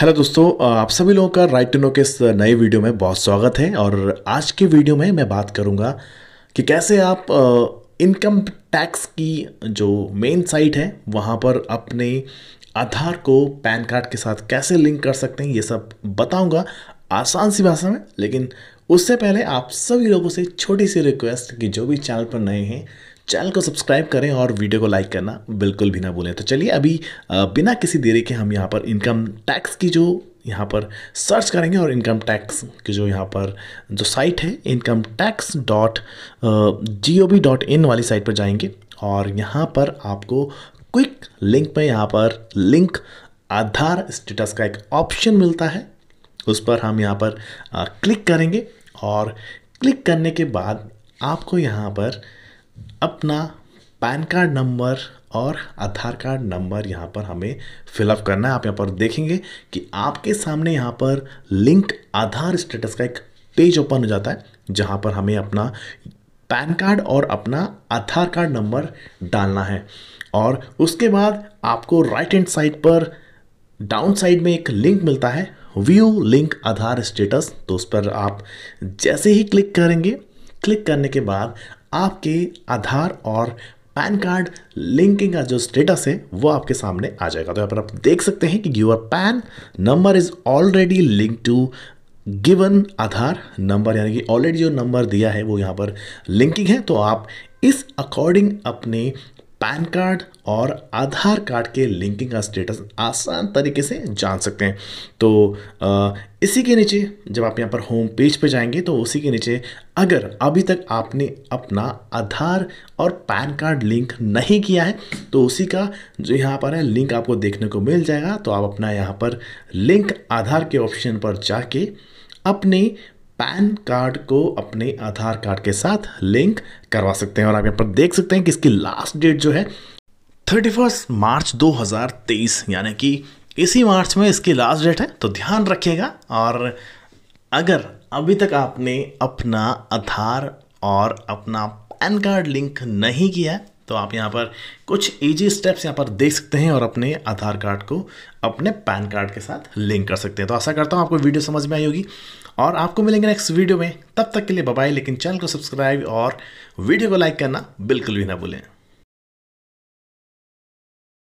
hello दोस्तों आप सभी लोगों का राइट टू नो के इस नए वीडियो में बहुत स्वागत है और आज के वीडियो में मैं बात करूंगा कि कैसे आप इनकम टैक्स की जो मेन साइट है वहां पर अपने आधार को पैन कार्ड के साथ कैसे लिंक कर सकते हैं ये सब बताऊंगा आसान सी भाषा में लेकिन उससे पहले आप सभी लोगों से छोटी सी रिक्वेस्ट कि जो भी चैनल पर नए हैं चैनल को सब्सक्राइब करें और वीडियो को लाइक करना बिल्कुल भी ना भूलें तो चलिए अभी बिना किसी देरी के हम यहाँ पर इनकम टैक्स की जो यहाँ पर सर्च करेंगे और इनकम टैक्स की जो यहाँ पर जो साइट है income tax dot G O V dot in वाली साइट पर जाएंगे और यहाँ पर आपको क्विक लिंक में यहाँ पर लिंक आधार स्टेटस का एक ऑप्शन मिलता है उस पर हम यहाँ पर क्लिक करेंगे और क्लिक करने के बाद आपको यहाँ पर अपना पैन कार्ड नंबर और आधार कार्ड नंबर यहाँ पर हमें फिलअप करना है आप यहाँ पर देखेंगे कि आपके सामने यहाँ पर लिंक आधार स्टेटस का एक पेज ओपन हो जाता है जहाँ पर हमें अपना पैन कार्ड और अपना आधार कार्ड नंबर डालना है और उसके बाद आपको राइट हैंड साइड पर डाउन साइड में एक लिंक मिलता है व्यू लिंक आधार स्टेटस तो उस पर आप जैसे ही क्लिक करेंगे क्लिक करने के बाद आपके आधार और पैन कार्ड लिंकिंग का जो स्टेटस है वो आपके सामने आ जाएगा तो यहाँ पर आप देख सकते हैं कि your PAN number is already link to given Aadhaar number यानी कि ऑलरेडी जो नंबर दिया है वो यहाँ पर लिंकिंग है तो आप इस अकॉर्डिंग अपने पैन कार्ड और आधार कार्ड के लिंकिंग का स्टेटस आसान तरीके से जान सकते हैं तो इसी के नीचे जब आप यहाँ पर होम पेज पे जाएंगे तो उसी के नीचे अगर अभी तक आपने अपना आधार और पैन कार्ड लिंक नहीं किया है तो उसी का जो यहाँ पर है लिंक आपको देखने को मिल जाएगा तो आप अपना यहाँ पर लिंक आधार के ऑप्शन पर जाके अपने पैन कार्ड को अपने आधार कार्ड के साथ लिंक करवा सकते हैं और आप यहाँ पर देख सकते हैं कि इसकी लास्ट डेट जो है थर्टी फर्स्ट मार्च 2023 यानी कि इसी मार्च में इसकी लास्ट डेट है तो ध्यान रखिएगा और अगर अभी तक आपने अपना आधार और अपना पैन कार्ड लिंक नहीं किया है तो आप यहाँ पर कुछ इजी स्टेप्स यहाँ पर देख सकते हैं और अपने आधार कार्ड को अपने पैन कार्ड के साथ लिंक कर सकते हैं तो आशा करता हूँ आपको वीडियो समझ में आई होगी और आपको मिलेंगे नेक्स्ट वीडियो में तब तक के लिए बबाई लेकिन चैनल को सब्सक्राइब और वीडियो को लाइक करना बिल्कुल भी ना भूलें